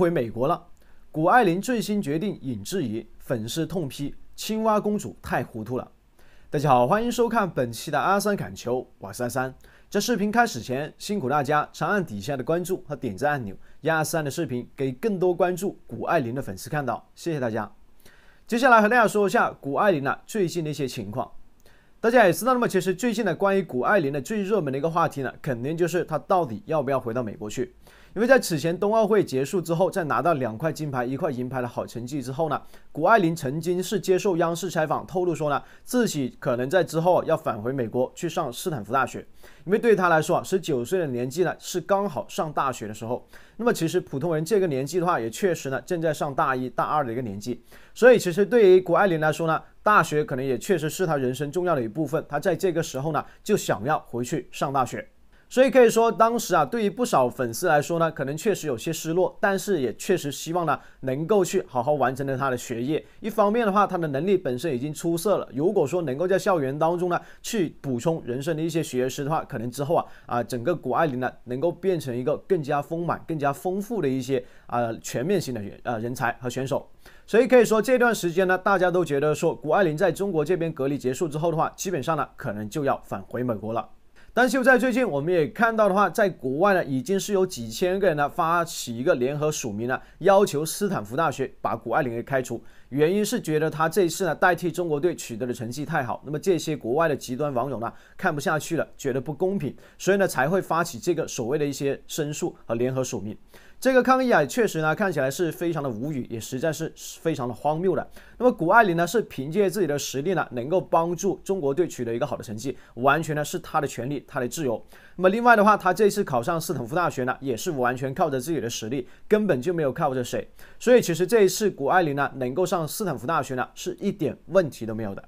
回美国了，谷爱凌最新决定引质疑，粉丝痛批“青蛙公主”太糊涂了。大家好，欢迎收看本期的阿三砍球，我是阿三。在视频开始前，辛苦大家长按底下的关注和点赞按钮，让三的视频给更多关注谷爱凌的粉丝看到。谢谢大家。接下来和大家说一下谷爱凌呢最近的一些情况。大家也知道，那么其实最近呢，关于谷爱凌的最热门的一个话题呢，肯定就是她到底要不要回到美国去。因为在此前冬奥会结束之后，在拿到两块金牌、一块银牌的好成绩之后呢，谷爱凌曾经是接受央视采访，透露说呢，自己可能在之后要返回美国去上斯坦福大学。因为对他来说啊，十九岁的年纪呢，是刚好上大学的时候。那么其实普通人这个年纪的话，也确实呢，正在上大一、大二的一个年纪。所以其实对于谷爱凌来说呢，大学可能也确实是她人生重要的一部分。她在这个时候呢，就想要回去上大学。所以可以说，当时啊，对于不少粉丝来说呢，可能确实有些失落，但是也确实希望呢，能够去好好完成了他的学业。一方面的话，他的能力本身已经出色了，如果说能够在校园当中呢，去补充人生的一些学识的话，可能之后啊啊，整个谷爱凌呢，能够变成一个更加丰满、更加丰富的一些啊，全面型的呃人才和选手。所以可以说，这段时间呢，大家都觉得说，谷爱凌在中国这边隔离结束之后的话，基本上呢，可能就要返回美国了。但就在最近，我们也看到的话，在国外呢，已经是有几千个人呢发起一个联合署名呢，要求斯坦福大学把谷爱凌给开除，原因是觉得他这一次呢代替中国队取得的成绩太好，那么这些国外的极端网友呢看不下去了，觉得不公平，所以呢才会发起这个所谓的一些申诉和联合署名。这个抗议啊，确实呢看起来是非常的无语，也实在是非常的荒谬的。那么谷爱凌呢是凭借自己的实力呢，能够帮助中国队取得一个好的成绩，完全呢是她的权利，她的自由。那么另外的话，她这一次考上斯坦福大学呢，也是完全靠着自己的实力，根本就没有靠着谁。所以其实这一次谷爱凌呢能够上斯坦福大学呢是一点问题都没有的。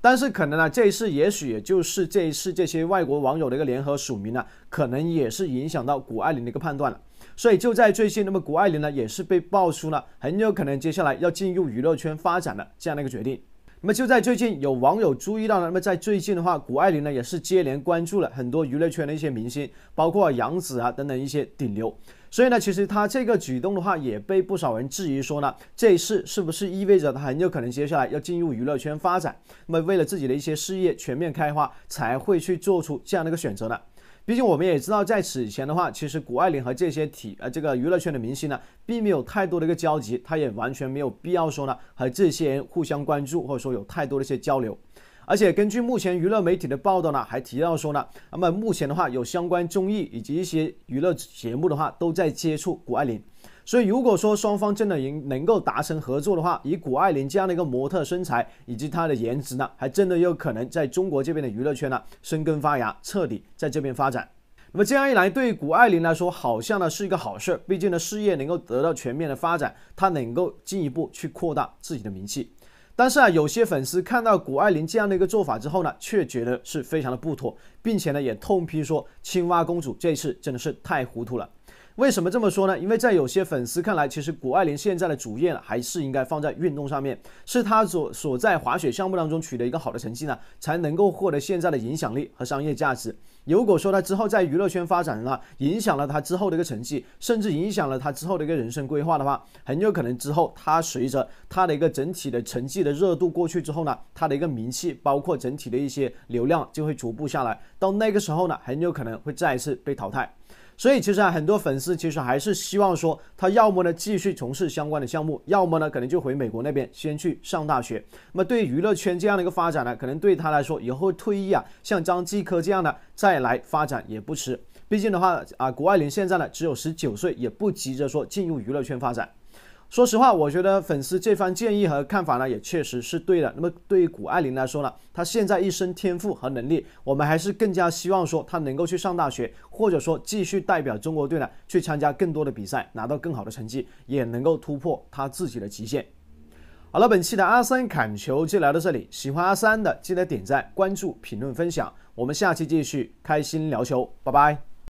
但是可能呢这一次也许也就是这一次这些外国网友的一个联合署名呢，可能也是影响到谷爱凌的一个判断了。所以就在最近，那么谷爱凌呢也是被爆出呢，很有可能接下来要进入娱乐圈发展的这样的一个决定。那么就在最近，有网友注意到了，那么在最近的话，谷爱凌呢也是接连关注了很多娱乐圈的一些明星，包括杨紫啊等等一些顶流。所以呢，其实她这个举动的话，也被不少人质疑说呢，这一次是不是意味着她很有可能接下来要进入娱乐圈发展？那么为了自己的一些事业全面开花，才会去做出这样的一个选择呢？毕竟我们也知道，在此以前的话，其实谷爱凌和这些体呃这个娱乐圈的明星呢，并没有太多的一个交集，她也完全没有必要说呢和这些人互相关注或者说有太多的一些交流。而且根据目前娱乐媒体的报道呢，还提到说呢，那么目前的话有相关综艺以及一些娱乐节目的话都在接触谷爱凌。所以，如果说双方真的能能够达成合作的话，以谷爱凌这样的一个模特身材以及她的颜值呢，还真的有可能在中国这边的娱乐圈呢生根发芽，彻底在这边发展。那么这样一来，对谷爱凌来说好像呢是一个好事，毕竟呢事业能够得到全面的发展，她能够进一步去扩大自己的名气。但是啊，有些粉丝看到谷爱凌这样的一个做法之后呢，却觉得是非常的不妥，并且呢也痛批说：“青蛙公主这次真的是太糊涂了。”为什么这么说呢？因为在有些粉丝看来，其实谷爱凌现在的主业还是应该放在运动上面，是她所所在滑雪项目当中取得一个好的成绩呢，才能够获得现在的影响力和商业价值。如果说她之后在娱乐圈发展了，影响了她之后的一个成绩，甚至影响了她之后的一个人生规划的话，很有可能之后她随着她的一个整体的成绩的热度过去之后呢，她的一个名气，包括整体的一些流量就会逐步下来，到那个时候呢，很有可能会再一次被淘汰。所以其实啊，很多粉丝其实还是希望说，他要么呢继续从事相关的项目，要么呢可能就回美国那边先去上大学。那么对娱乐圈这样的一个发展呢，可能对他来说以后退役啊，像张继科这样的再来发展也不迟。毕竟的话啊，谷爱凌现在呢只有十九岁，也不急着说进入娱乐圈发展。说实话，我觉得粉丝这番建议和看法呢，也确实是对的。那么对于谷爱凌来说呢，她现在一身天赋和能力，我们还是更加希望说她能够去上大学，或者说继续代表中国队呢去参加更多的比赛，拿到更好的成绩，也能够突破她自己的极限。好了，本期的阿三侃球就来到这里，喜欢阿三的记得点赞、关注、评论、分享，我们下期继续开心聊球，拜拜。